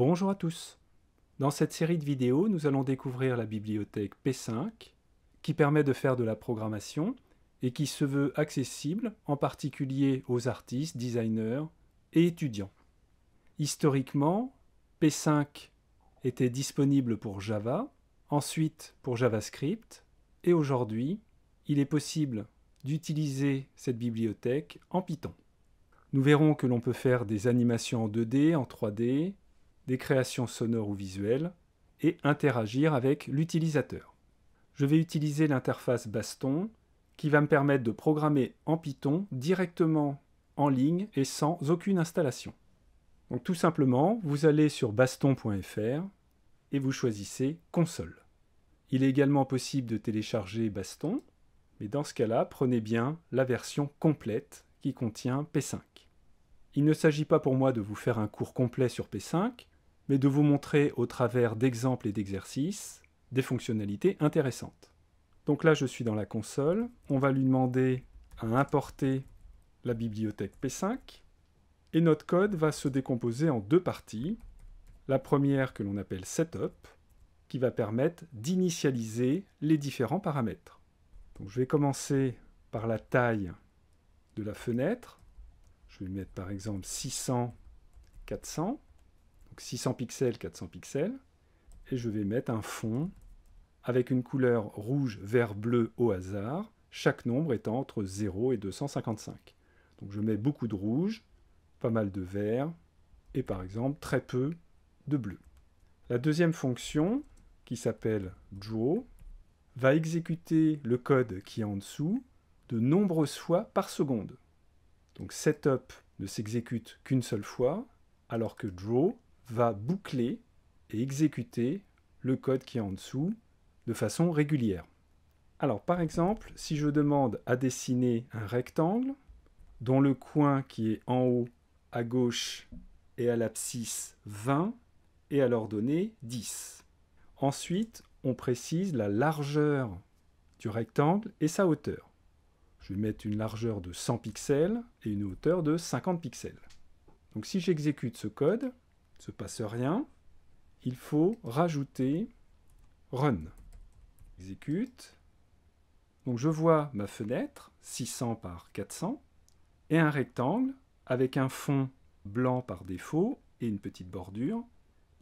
Bonjour à tous Dans cette série de vidéos, nous allons découvrir la bibliothèque P5, qui permet de faire de la programmation et qui se veut accessible, en particulier aux artistes, designers et étudiants. Historiquement, P5 était disponible pour Java, ensuite pour JavaScript, et aujourd'hui, il est possible d'utiliser cette bibliothèque en Python. Nous verrons que l'on peut faire des animations en 2D, en 3D, des créations sonores ou visuelles et interagir avec l'utilisateur. Je vais utiliser l'interface baston qui va me permettre de programmer en Python directement en ligne et sans aucune installation. Donc tout simplement, vous allez sur baston.fr et vous choisissez console. Il est également possible de télécharger Baston, mais dans ce cas-là, prenez bien la version complète qui contient P5. Il ne s'agit pas pour moi de vous faire un cours complet sur P5, mais de vous montrer au travers d'exemples et d'exercices des fonctionnalités intéressantes. Donc là, je suis dans la console. On va lui demander à importer la bibliothèque P5. Et notre code va se décomposer en deux parties. La première que l'on appelle setup, qui va permettre d'initialiser les différents paramètres. je vais commencer par la taille de la fenêtre. Je vais mettre par exemple 600, 400. 600 pixels, 400 pixels, et je vais mettre un fond avec une couleur rouge, vert, bleu au hasard, chaque nombre étant entre 0 et 255. Donc je mets beaucoup de rouge, pas mal de vert, et par exemple très peu de bleu. La deuxième fonction, qui s'appelle draw, va exécuter le code qui est en dessous de nombreuses fois par seconde. Donc setup ne s'exécute qu'une seule fois, alors que draw va boucler et exécuter le code qui est en dessous de façon régulière. Alors par exemple, si je demande à dessiner un rectangle dont le coin qui est en haut à gauche est à l'abscisse 20 et à l'ordonnée 10. Ensuite, on précise la largeur du rectangle et sa hauteur. Je vais mettre une largeur de 100 pixels et une hauteur de 50 pixels. Donc si j'exécute ce code, ne se passe rien, il faut rajouter run. Exécute. Donc je vois ma fenêtre, 600 par 400, et un rectangle avec un fond blanc par défaut et une petite bordure,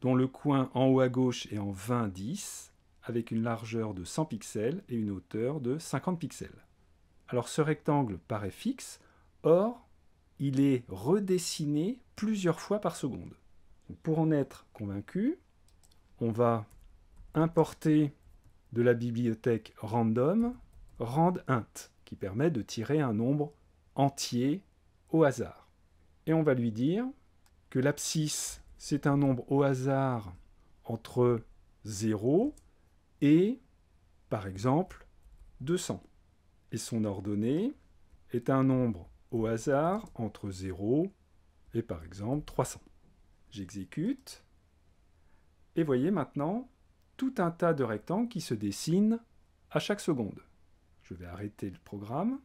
dont le coin en haut à gauche est en 20-10, avec une largeur de 100 pixels et une hauteur de 50 pixels. Alors ce rectangle paraît fixe, or il est redessiné plusieurs fois par seconde pour en être convaincu, on va importer de la bibliothèque random randInt, qui permet de tirer un nombre entier au hasard. Et on va lui dire que l'abscisse, c'est un nombre au hasard entre 0 et, par exemple, 200. Et son ordonnée est un nombre au hasard entre 0 et, par exemple, 300. J'exécute. Et voyez maintenant tout un tas de rectangles qui se dessinent à chaque seconde. Je vais arrêter le programme.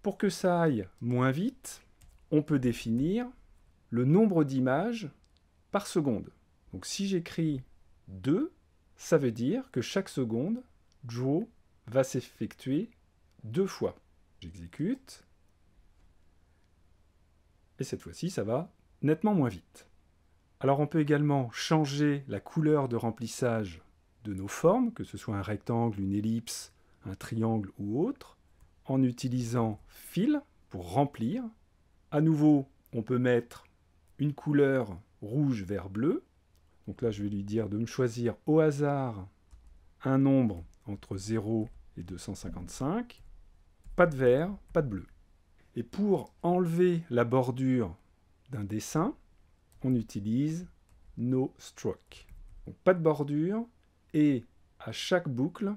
Pour que ça aille moins vite, on peut définir le nombre d'images par seconde. Donc si j'écris 2, ça veut dire que chaque seconde, draw va s'effectuer deux fois. J'exécute. Et cette fois-ci, ça va nettement moins vite. Alors on peut également changer la couleur de remplissage de nos formes, que ce soit un rectangle, une ellipse, un triangle ou autre, en utilisant fil pour remplir. À nouveau, on peut mettre une couleur rouge, vert, bleu. Donc là, je vais lui dire de me choisir au hasard un nombre entre 0 et 255. Pas de vert, pas de bleu. Et pour enlever la bordure d'un dessin, on utilise no stroke, Donc, pas de bordure et à chaque boucle,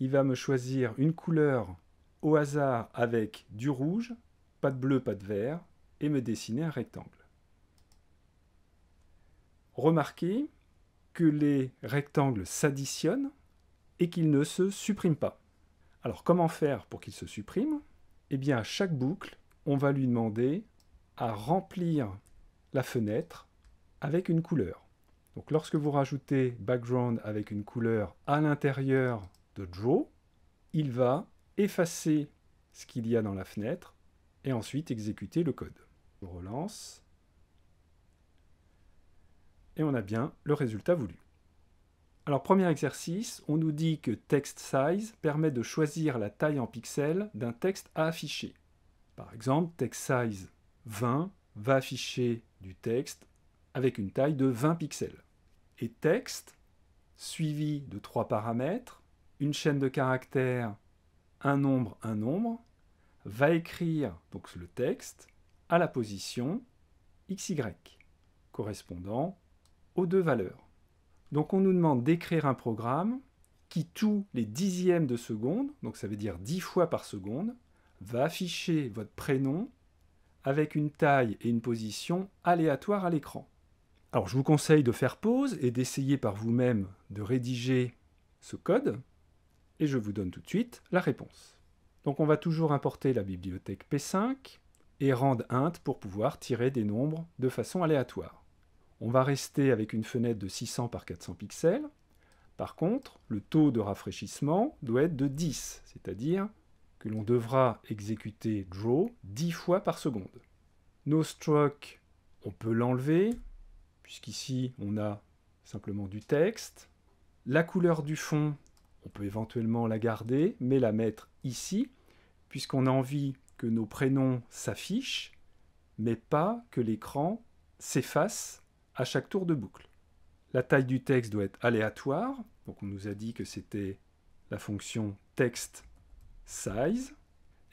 il va me choisir une couleur au hasard avec du rouge, pas de bleu, pas de vert, et me dessiner un rectangle. Remarquez que les rectangles s'additionnent et qu'ils ne se suppriment pas. Alors comment faire pour qu'ils se suppriment Eh bien à chaque boucle, on va lui demander remplir la fenêtre avec une couleur. Donc lorsque vous rajoutez background avec une couleur à l'intérieur de draw, il va effacer ce qu'il y a dans la fenêtre et ensuite exécuter le code. On relance et on a bien le résultat voulu. Alors premier exercice, on nous dit que text size permet de choisir la taille en pixels d'un texte à afficher. Par exemple, text size 20 va afficher du texte avec une taille de 20 pixels. Et texte, suivi de trois paramètres, une chaîne de caractères, un nombre, un nombre, va écrire le texte à la position XY, correspondant aux deux valeurs. Donc on nous demande d'écrire un programme qui, tous les dixièmes de seconde, donc ça veut dire 10 fois par seconde, va afficher votre prénom avec une taille et une position aléatoires à l'écran. Alors je vous conseille de faire pause et d'essayer par vous-même de rédiger ce code, et je vous donne tout de suite la réponse. Donc on va toujours importer la bibliothèque P5 et rendre int pour pouvoir tirer des nombres de façon aléatoire. On va rester avec une fenêtre de 600 par 400 pixels. Par contre, le taux de rafraîchissement doit être de 10, c'est-à-dire que l'on devra exécuter draw 10 fois par seconde. Nos « stroke, on peut l'enlever, puisqu'ici on a simplement du texte. La couleur du fond, on peut éventuellement la garder, mais la mettre ici, puisqu'on a envie que nos prénoms s'affichent, mais pas que l'écran s'efface à chaque tour de boucle. La taille du texte doit être aléatoire, donc on nous a dit que c'était la fonction texte size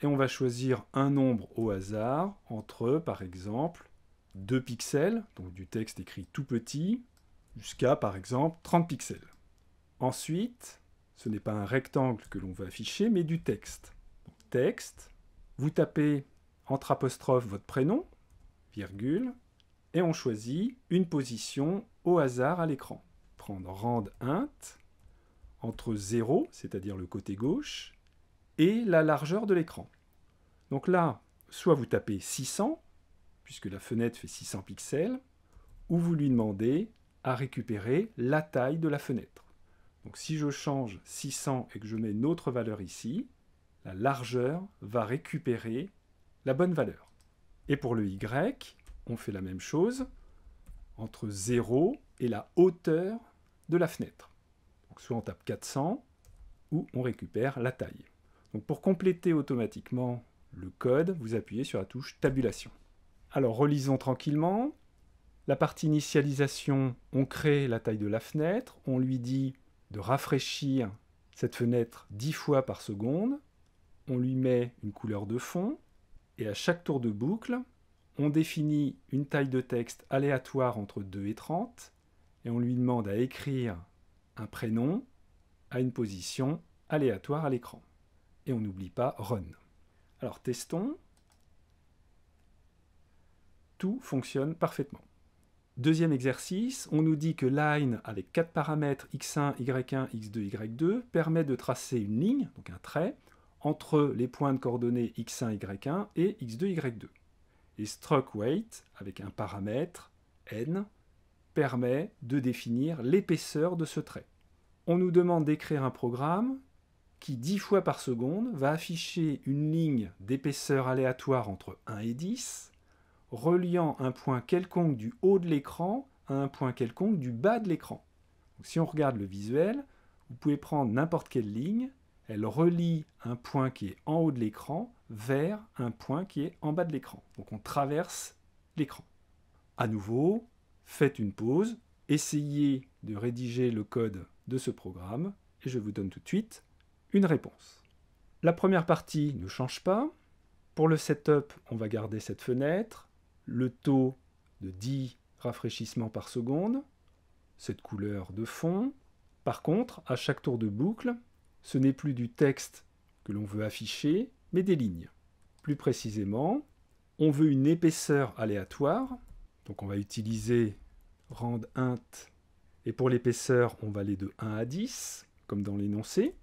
et on va choisir un nombre au hasard entre, par exemple, 2 pixels, donc du texte écrit tout petit, jusqu'à, par exemple, 30 pixels. Ensuite, ce n'est pas un rectangle que l'on veut afficher, mais du texte. texte, vous tapez entre apostrophes votre prénom, virgule, et on choisit une position au hasard à l'écran. Prendre rand int entre 0, c'est-à-dire le côté gauche, et la largeur de l'écran. Donc là, soit vous tapez 600, puisque la fenêtre fait 600 pixels, ou vous lui demandez à récupérer la taille de la fenêtre. Donc si je change 600 et que je mets une autre valeur ici, la largeur va récupérer la bonne valeur. Et pour le Y, on fait la même chose entre 0 et la hauteur de la fenêtre. Donc soit on tape 400, ou on récupère la taille pour compléter automatiquement le code, vous appuyez sur la touche Tabulation. Alors relisons tranquillement. La partie initialisation, on crée la taille de la fenêtre, on lui dit de rafraîchir cette fenêtre 10 fois par seconde, on lui met une couleur de fond, et à chaque tour de boucle, on définit une taille de texte aléatoire entre 2 et 30, et on lui demande à écrire un prénom à une position aléatoire à l'écran et on n'oublie pas run. Alors testons. Tout fonctionne parfaitement. Deuxième exercice, on nous dit que line avec quatre paramètres x1, y1, x2, y2 permet de tracer une ligne, donc un trait, entre les points de coordonnées x1, y1 et x2, y2. Et stroke weight avec un paramètre n permet de définir l'épaisseur de ce trait. On nous demande d'écrire un programme qui 10 fois par seconde va afficher une ligne d'épaisseur aléatoire entre 1 et 10, reliant un point quelconque du haut de l'écran à un point quelconque du bas de l'écran. Si on regarde le visuel, vous pouvez prendre n'importe quelle ligne, elle relie un point qui est en haut de l'écran vers un point qui est en bas de l'écran. Donc on traverse l'écran. À nouveau, faites une pause, essayez de rédiger le code de ce programme, et je vous donne tout de suite une réponse. La première partie ne change pas. Pour le setup, on va garder cette fenêtre, le taux de 10 rafraîchissements par seconde, cette couleur de fond. Par contre, à chaque tour de boucle, ce n'est plus du texte que l'on veut afficher, mais des lignes. Plus précisément, on veut une épaisseur aléatoire, donc on va utiliser rand int, et pour l'épaisseur, on va aller de 1 à 10, comme dans l'énoncé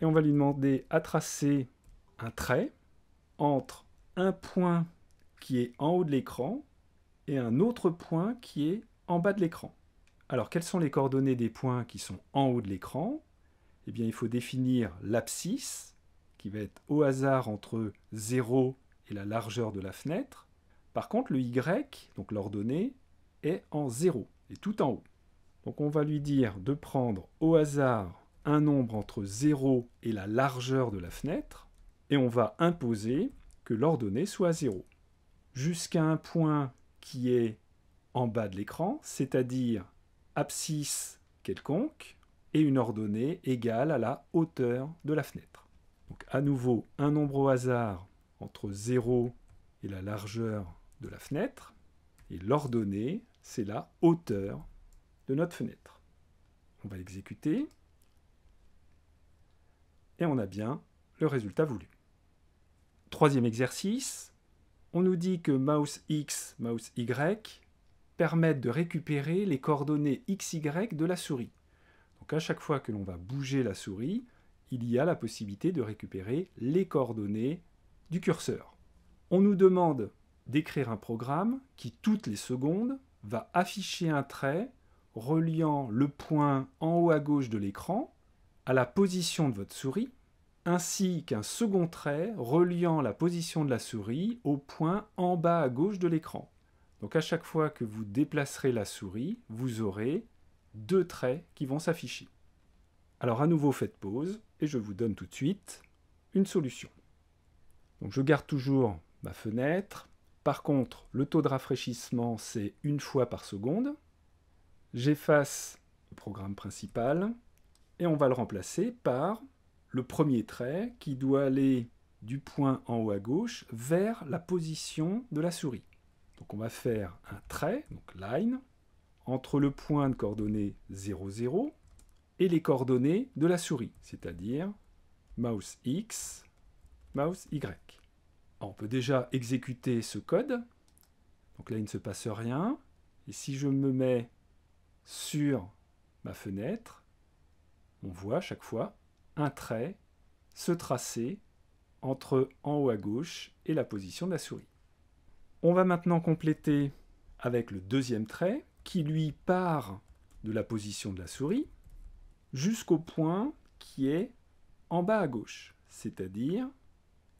et on va lui demander à tracer un trait entre un point qui est en haut de l'écran et un autre point qui est en bas de l'écran. Alors quelles sont les coordonnées des points qui sont en haut de l'écran Eh bien il faut définir l'abscisse qui va être au hasard entre 0 et la largeur de la fenêtre. Par contre le y, donc l'ordonnée, est en 0 et tout en haut. Donc on va lui dire de prendre au hasard un nombre entre 0 et la largeur de la fenêtre, et on va imposer que l'ordonnée soit 0, jusqu'à un point qui est en bas de l'écran, c'est-à-dire abscisse quelconque, et une ordonnée égale à la hauteur de la fenêtre. Donc à nouveau, un nombre au hasard entre 0 et la largeur de la fenêtre, et l'ordonnée, c'est la hauteur de notre fenêtre. On va l'exécuter et on a bien le résultat voulu. Troisième exercice, on nous dit que mouse X, mouse Y permettent de récupérer les coordonnées XY de la souris. Donc à chaque fois que l'on va bouger la souris, il y a la possibilité de récupérer les coordonnées du curseur. On nous demande d'écrire un programme qui, toutes les secondes, va afficher un trait reliant le point en haut à gauche de l'écran à la position de votre souris, ainsi qu'un second trait reliant la position de la souris au point en bas à gauche de l'écran. Donc à chaque fois que vous déplacerez la souris, vous aurez deux traits qui vont s'afficher. Alors à nouveau faites pause et je vous donne tout de suite une solution. je garde toujours ma fenêtre. Par contre, le taux de rafraîchissement, c'est une fois par seconde. J'efface le programme principal et on va le remplacer par le premier trait qui doit aller du point en haut à gauche vers la position de la souris. Donc on va faire un trait, donc line, entre le point de coordonnées 0, et les coordonnées de la souris, c'est-à-dire mouse X, mouse Y. on peut déjà exécuter ce code. Donc là, il ne se passe rien. Et si je me mets sur ma fenêtre, on voit à chaque fois un trait se tracer entre en haut à gauche et la position de la souris. On va maintenant compléter avec le deuxième trait qui lui part de la position de la souris jusqu'au point qui est en bas à gauche, c'est-à-dire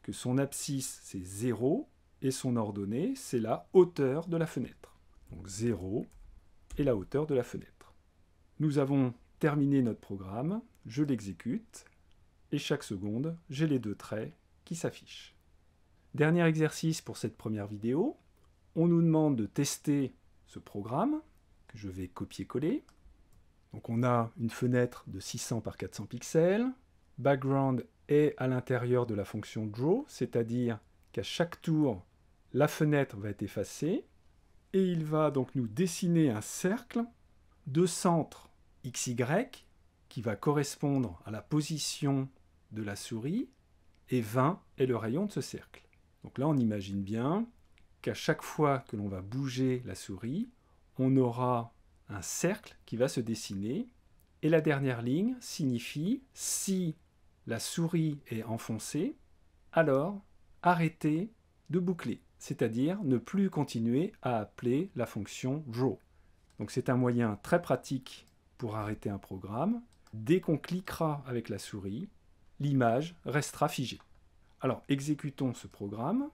que son abscisse c'est 0 et son ordonnée c'est la hauteur de la fenêtre. Donc 0 et la hauteur de la fenêtre. Nous avons terminer notre programme, je l'exécute, et chaque seconde, j'ai les deux traits qui s'affichent. Dernier exercice pour cette première vidéo, on nous demande de tester ce programme, que je vais copier-coller. Donc on a une fenêtre de 600 par 400 pixels, background est à l'intérieur de la fonction draw, c'est-à-dire qu'à chaque tour, la fenêtre va être effacée, et il va donc nous dessiner un cercle de centre XY qui va correspondre à la position de la souris et 20 est le rayon de ce cercle. Donc là, on imagine bien qu'à chaque fois que l'on va bouger la souris, on aura un cercle qui va se dessiner et la dernière ligne signifie si la souris est enfoncée, alors arrêtez de boucler, c'est-à-dire ne plus continuer à appeler la fonction draw. Donc c'est un moyen très pratique pour arrêter un programme, dès qu'on cliquera avec la souris, l'image restera figée. Alors exécutons ce programme,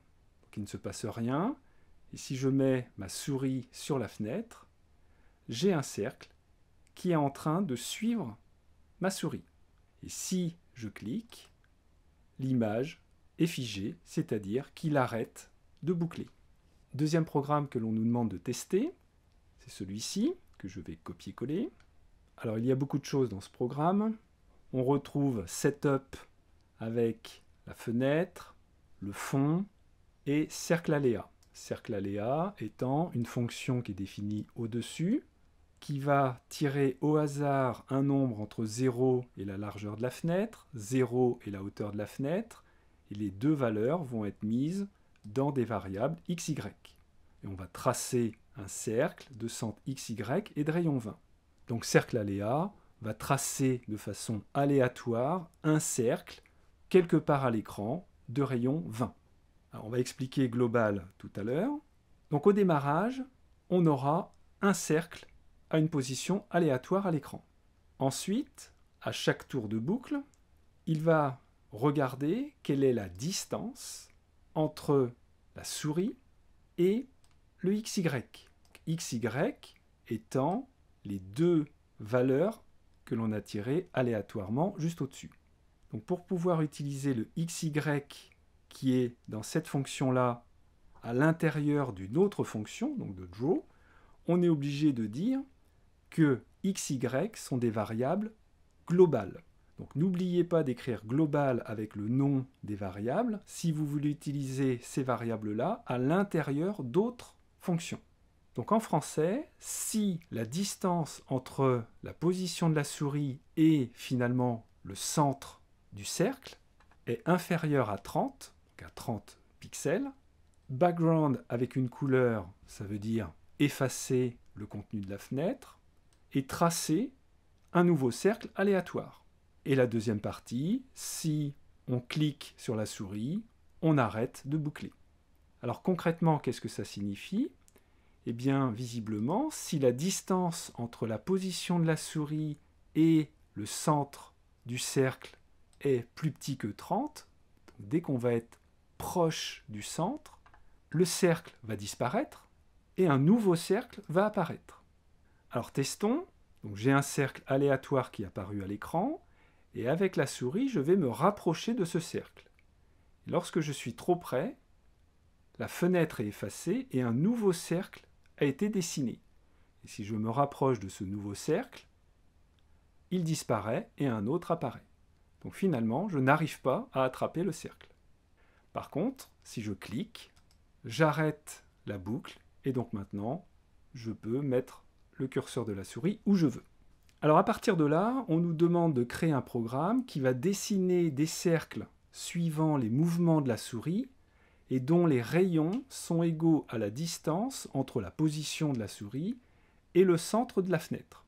qu'il ne se passe rien, et si je mets ma souris sur la fenêtre, j'ai un cercle qui est en train de suivre ma souris. Et si je clique, l'image est figée, c'est-à-dire qu'il arrête de boucler. Deuxième programme que l'on nous demande de tester, c'est celui-ci, que je vais copier-coller. Alors il y a beaucoup de choses dans ce programme. On retrouve Setup avec la fenêtre, le fond et cercle aléa. Cercle aléa étant une fonction qui est définie au-dessus, qui va tirer au hasard un nombre entre 0 et la largeur de la fenêtre, 0 et la hauteur de la fenêtre, et les deux valeurs vont être mises dans des variables x, y. Et on va tracer un cercle de centre x, y et de rayon 20. Donc cercle aléa va tracer de façon aléatoire un cercle quelque part à l'écran de rayon 20. on va expliquer global tout à l'heure. Donc au démarrage, on aura un cercle à une position aléatoire à l'écran. Ensuite, à chaque tour de boucle, il va regarder quelle est la distance entre la souris et le XY. XY étant les deux valeurs que l'on a tirées aléatoirement juste au-dessus. Donc pour pouvoir utiliser le xy qui est dans cette fonction-là à l'intérieur d'une autre fonction, donc de draw, on est obligé de dire que xy sont des variables globales. Donc n'oubliez pas d'écrire global avec le nom des variables si vous voulez utiliser ces variables-là à l'intérieur d'autres fonctions. Donc en français, si la distance entre la position de la souris et finalement le centre du cercle est inférieure à 30, donc à 30 pixels, background avec une couleur, ça veut dire effacer le contenu de la fenêtre, et tracer un nouveau cercle aléatoire. Et la deuxième partie, si on clique sur la souris, on arrête de boucler. Alors concrètement, qu'est-ce que ça signifie eh bien, visiblement, si la distance entre la position de la souris et le centre du cercle est plus petit que 30, dès qu'on va être proche du centre, le cercle va disparaître et un nouveau cercle va apparaître. Alors testons. Donc j'ai un cercle aléatoire qui est apparu à l'écran et avec la souris, je vais me rapprocher de ce cercle. lorsque je suis trop près, la fenêtre est effacée et un nouveau cercle a été dessiné. Et si je me rapproche de ce nouveau cercle, il disparaît et un autre apparaît. Donc finalement, je n'arrive pas à attraper le cercle. Par contre, si je clique, j'arrête la boucle et donc maintenant, je peux mettre le curseur de la souris où je veux. Alors à partir de là, on nous demande de créer un programme qui va dessiner des cercles suivant les mouvements de la souris et dont les rayons sont égaux à la distance entre la position de la souris et le centre de la fenêtre.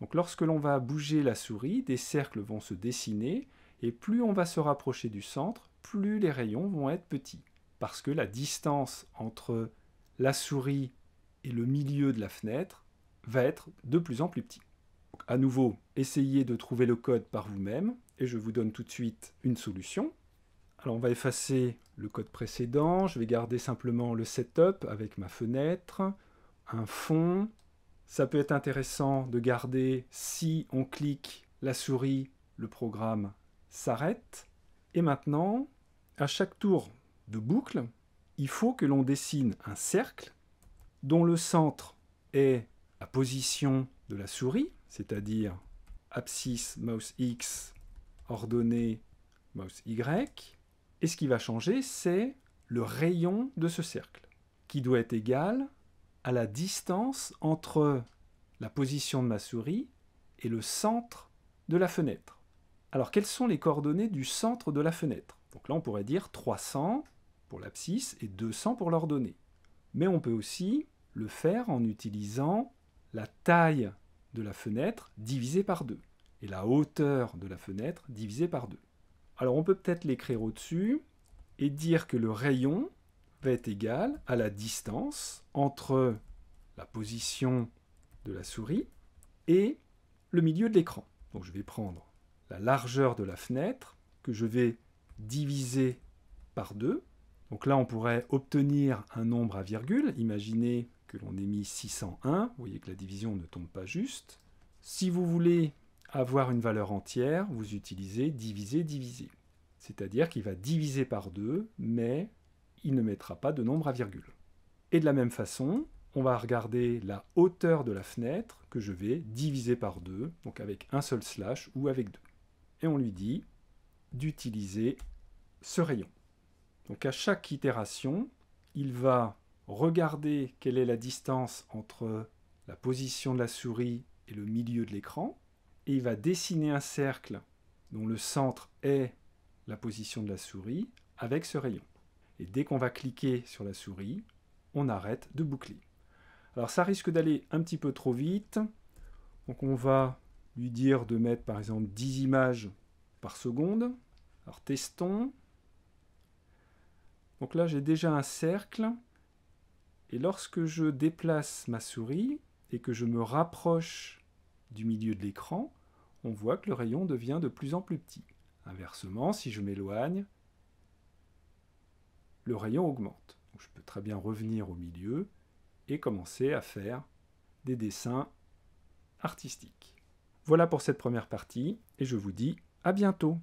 Donc lorsque l'on va bouger la souris, des cercles vont se dessiner, et plus on va se rapprocher du centre, plus les rayons vont être petits, parce que la distance entre la souris et le milieu de la fenêtre va être de plus en plus petit. à nouveau, essayez de trouver le code par vous-même, et je vous donne tout de suite une solution. Alors on va effacer le code précédent, je vais garder simplement le setup avec ma fenêtre, un fond. Ça peut être intéressant de garder si on clique la souris, le programme s'arrête. Et maintenant, à chaque tour de boucle, il faut que l'on dessine un cercle dont le centre est la position de la souris, c'est-à-dire abscisse mouse X ordonnée mouse Y, et ce qui va changer, c'est le rayon de ce cercle, qui doit être égal à la distance entre la position de ma souris et le centre de la fenêtre. Alors, quelles sont les coordonnées du centre de la fenêtre Donc là, on pourrait dire 300 pour l'abscisse et 200 pour l'ordonnée. Mais on peut aussi le faire en utilisant la taille de la fenêtre divisée par 2 et la hauteur de la fenêtre divisée par 2. Alors on peut peut-être l'écrire au-dessus et dire que le rayon va être égal à la distance entre la position de la souris et le milieu de l'écran. Donc je vais prendre la largeur de la fenêtre que je vais diviser par 2. Donc là, on pourrait obtenir un nombre à virgule. Imaginez que l'on ait mis 601. Vous voyez que la division ne tombe pas juste. Si vous voulez avoir une valeur entière, vous utilisez diviser, diviser. C'est-à-dire qu'il va diviser par deux, mais il ne mettra pas de nombre à virgule. Et de la même façon, on va regarder la hauteur de la fenêtre que je vais diviser par deux, donc avec un seul slash ou avec deux. Et on lui dit d'utiliser ce rayon. Donc à chaque itération, il va regarder quelle est la distance entre la position de la souris et le milieu de l'écran, et il va dessiner un cercle dont le centre est la position de la souris avec ce rayon. Et dès qu'on va cliquer sur la souris, on arrête de boucler. Alors ça risque d'aller un petit peu trop vite. Donc on va lui dire de mettre par exemple 10 images par seconde. Alors testons. Donc là j'ai déjà un cercle. Et lorsque je déplace ma souris et que je me rapproche du milieu de l'écran, on voit que le rayon devient de plus en plus petit. Inversement, si je m'éloigne, le rayon augmente. je peux très bien revenir au milieu et commencer à faire des dessins artistiques. Voilà pour cette première partie et je vous dis à bientôt.